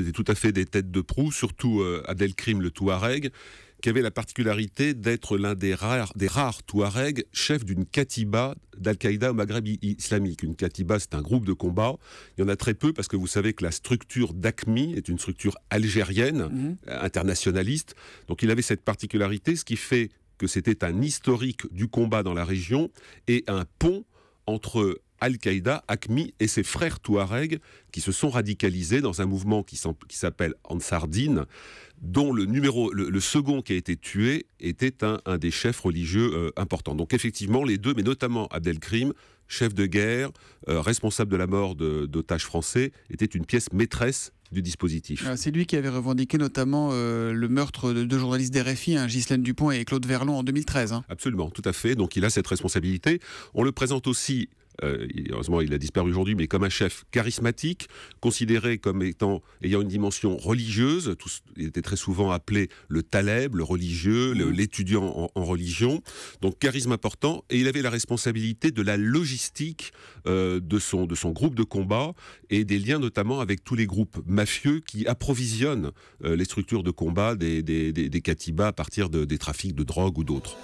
c'était tout à fait des têtes de proue, surtout euh, Abdelkrim le Touareg, qui avait la particularité d'être l'un des rares, des rares Touaregs chef d'une katiba d'Al-Qaïda au Maghreb islamique. Une katiba, c'est un groupe de combat. Il y en a très peu parce que vous savez que la structure d'ACMI est une structure algérienne, mhm. euh, internationaliste. Donc il avait cette particularité, ce qui fait que c'était un historique du combat dans la région et un pont entre Al-Qaïda, Acme et ses frères Touareg qui se sont radicalisés dans un mouvement qui s'appelle Ansardine, dont le numéro, le, second qui a été tué était un, des chefs religieux euh, importants. Donc effectivement, les deux, mais notamment Abdelkrim, chef de guerre, euh, responsable de la mort d'otages français, était une pièce maîtresse du dispositif. Ah, c'est lui qui avait revendiqué notamment euh, le meurtre de deux journalistes d'RFI, hein, Ghislaine Dupont et Claude Verlon, en 2013. Hein. Absolument, tout à fait. Donc il a cette responsabilité. On le présente aussi euh, heureusement il a disparu aujourd'hui, mais comme un chef charismatique, considéré comme étant ayant une dimension religieuse. il était très souvent appelé le taleb, le religieux, mmh. l'étudiant en, religion. Donc charisme important, et il avait la responsabilité de la logistique euh, de son de son groupe de combat et des liens notamment avec tous les groupes mafieux qui approvisionnent euh, les structures de combat des des, katibas à partir de, des trafics de drogue ou d'autres.